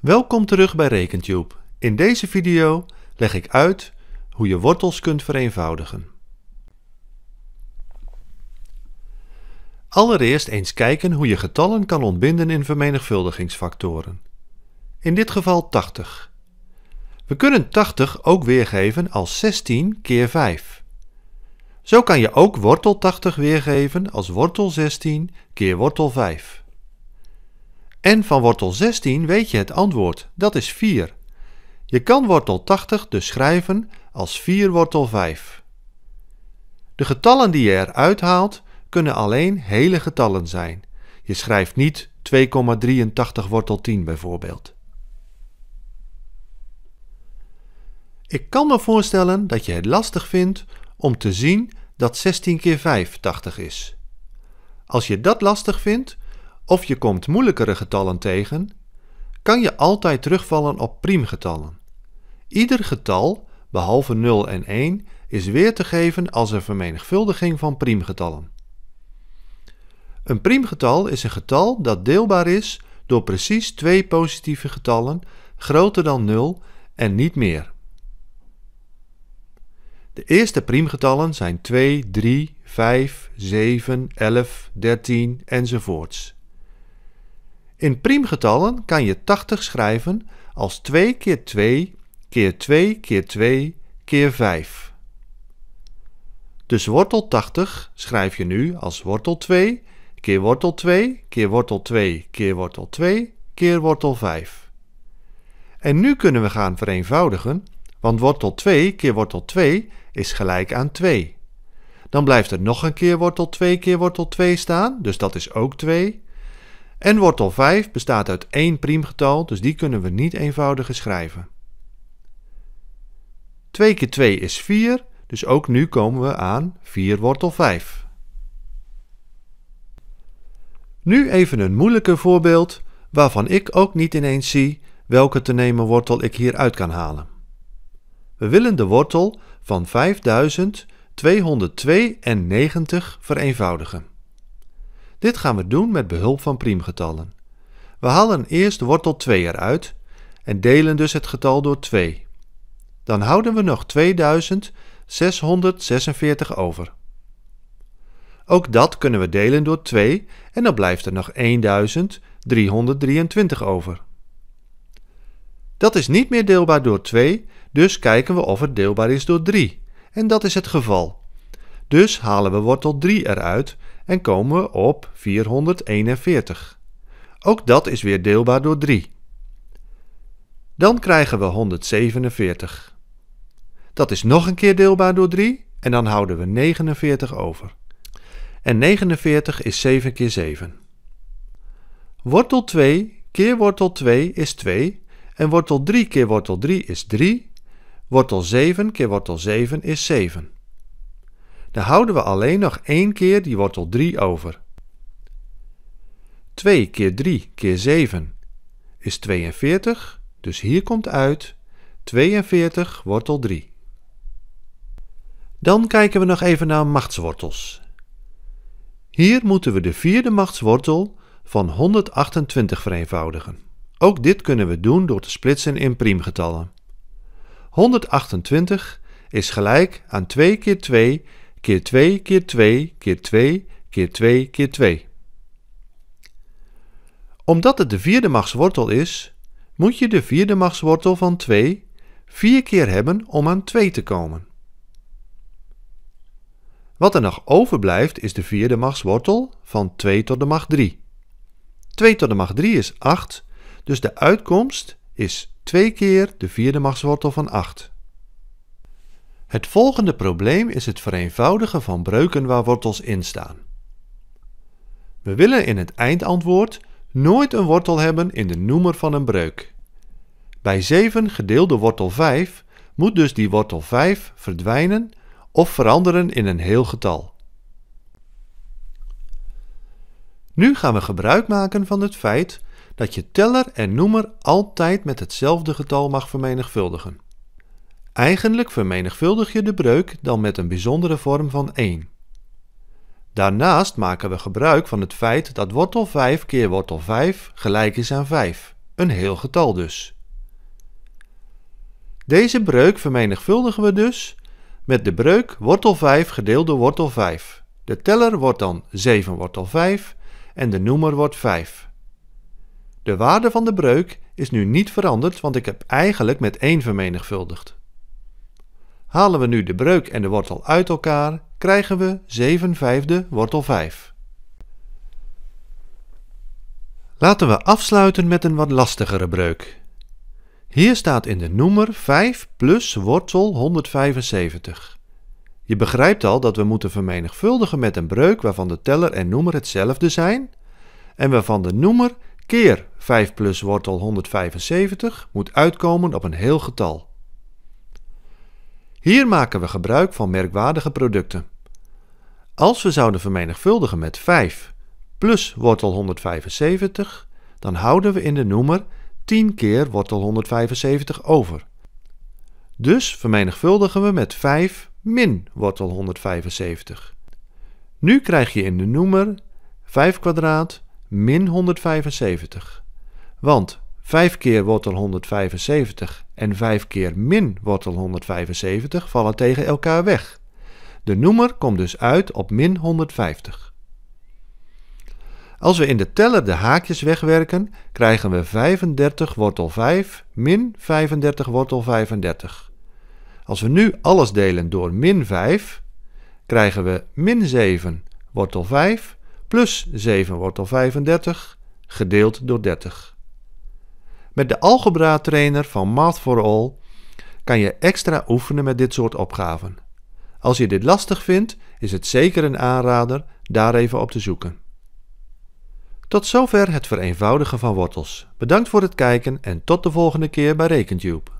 Welkom terug bij RekenTube. In deze video leg ik uit hoe je wortels kunt vereenvoudigen. Allereerst eens kijken hoe je getallen kan ontbinden in vermenigvuldigingsfactoren. In dit geval 80. We kunnen 80 ook weergeven als 16 keer 5. Zo kan je ook wortel 80 weergeven als wortel 16 keer wortel 5. En van wortel 16 weet je het antwoord, dat is 4. Je kan wortel 80 dus schrijven als 4 wortel 5. De getallen die je eruit haalt kunnen alleen hele getallen zijn. Je schrijft niet 2,83 wortel 10 bijvoorbeeld. Ik kan me voorstellen dat je het lastig vindt om te zien dat 16 keer 5 80 is. Als je dat lastig vindt, of je komt moeilijkere getallen tegen, kan je altijd terugvallen op priemgetallen. Ieder getal, behalve 0 en 1, is weer te geven als een vermenigvuldiging van priemgetallen. Een priemgetal is een getal dat deelbaar is door precies twee positieve getallen groter dan 0 en niet meer. De eerste priemgetallen zijn 2, 3, 5, 7, 11, 13 enzovoorts. In priemgetallen kan je 80 schrijven als 2 keer 2 keer 2 keer 2 keer 5. Dus wortel 80 schrijf je nu als wortel 2 keer wortel 2 keer wortel 2 keer wortel 2 keer wortel 5. En nu kunnen we gaan vereenvoudigen, want wortel 2 keer wortel 2 is gelijk aan 2. Dan blijft er nog een keer wortel 2 keer wortel 2 staan, dus dat is ook 2. En wortel 5 bestaat uit één priemgetal, dus die kunnen we niet eenvoudiger schrijven. 2 keer 2 is 4, dus ook nu komen we aan 4 wortel 5. Nu even een moeilijker voorbeeld, waarvan ik ook niet ineens zie welke te nemen wortel ik hieruit kan halen. We willen de wortel van 5292 vereenvoudigen. Dit gaan we doen met behulp van priemgetallen. We halen eerst wortel 2 eruit en delen dus het getal door 2. Dan houden we nog 2646 over. Ook dat kunnen we delen door 2 en dan blijft er nog 1323 over. Dat is niet meer deelbaar door 2, dus kijken we of het deelbaar is door 3. En dat is het geval. Dus halen we wortel 3 eruit en komen we op 441. Ook dat is weer deelbaar door 3. Dan krijgen we 147. Dat is nog een keer deelbaar door 3 en dan houden we 49 over. En 49 is 7 keer 7. Wortel 2 keer wortel 2 is 2 en wortel 3 keer wortel 3 is 3. Wortel 7 keer wortel 7 is 7 dan houden we alleen nog 1 keer die wortel 3 over. 2 keer 3 keer 7 is 42, dus hier komt uit 42 wortel 3. Dan kijken we nog even naar machtswortels. Hier moeten we de vierde machtswortel van 128 vereenvoudigen. Ook dit kunnen we doen door te splitsen in priemgetallen. 128 is gelijk aan 2 keer 2 keer 2 keer 2 keer 2 keer 2 keer 2. Omdat het de vierde machtswortel is, moet je de vierde machtswortel van 2 vier keer hebben om aan 2 te komen. Wat er nog overblijft is de vierde machtswortel van 2 tot de macht 3. 2 tot de macht 3 is 8, dus de uitkomst is 2 keer de vierde machtswortel van 8. Het volgende probleem is het vereenvoudigen van breuken waar wortels in staan. We willen in het eindantwoord nooit een wortel hebben in de noemer van een breuk. Bij 7 gedeeld wortel 5 moet dus die wortel 5 verdwijnen of veranderen in een heel getal. Nu gaan we gebruik maken van het feit dat je teller en noemer altijd met hetzelfde getal mag vermenigvuldigen. Eigenlijk vermenigvuldig je de breuk dan met een bijzondere vorm van 1. Daarnaast maken we gebruik van het feit dat wortel 5 keer wortel 5 gelijk is aan 5, een heel getal dus. Deze breuk vermenigvuldigen we dus met de breuk wortel 5 gedeeld door wortel 5. De teller wordt dan 7 wortel 5 en de noemer wordt 5. De waarde van de breuk is nu niet veranderd, want ik heb eigenlijk met 1 vermenigvuldigd. Halen we nu de breuk en de wortel uit elkaar, krijgen we 7 vijfde wortel 5. Laten we afsluiten met een wat lastigere breuk. Hier staat in de noemer 5 plus wortel 175. Je begrijpt al dat we moeten vermenigvuldigen met een breuk waarvan de teller en noemer hetzelfde zijn en waarvan de noemer keer 5 plus wortel 175 moet uitkomen op een heel getal. Hier maken we gebruik van merkwaardige producten. Als we zouden vermenigvuldigen met 5 plus wortel 175, dan houden we in de noemer 10 keer wortel 175 over. Dus vermenigvuldigen we met 5 min wortel 175. Nu krijg je in de noemer 5 kwadraat min 175. Want 5 keer wortel 175 en 5 keer min wortel 175 vallen tegen elkaar weg. De noemer komt dus uit op min 150. Als we in de teller de haakjes wegwerken, krijgen we 35 wortel 5 min 35 wortel 35. Als we nu alles delen door min 5, krijgen we min 7 wortel 5 plus 7 wortel 35 gedeeld door 30. Met de Algebra trainer van Math for All kan je extra oefenen met dit soort opgaven. Als je dit lastig vindt, is het zeker een aanrader daar even op te zoeken. Tot zover het vereenvoudigen van wortels. Bedankt voor het kijken en tot de volgende keer bij RekenTube.